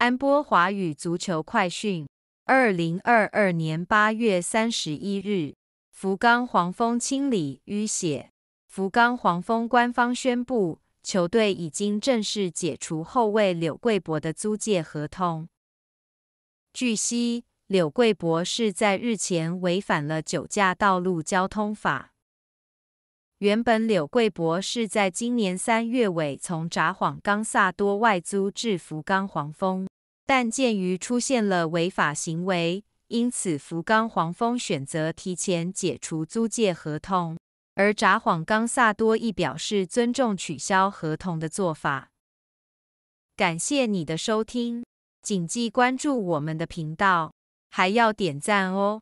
安波华语足球快讯，二零二二年八月三十一日，福冈黄蜂清理淤血。福冈黄蜂官方宣布，球队已经正式解除后卫柳桂博的租借合同。据悉，柳桂博是在日前违反了酒驾道路交通法。原本柳桂博是在今年三月尾从札幌冈萨多外租至福冈黄蜂。但鉴于出现了违法行为，因此福冈黄蜂选择提前解除租借合同，而札幌冈萨多亦表示尊重取消合同的做法。感谢你的收听，谨记关注我们的频道，还要点赞哦。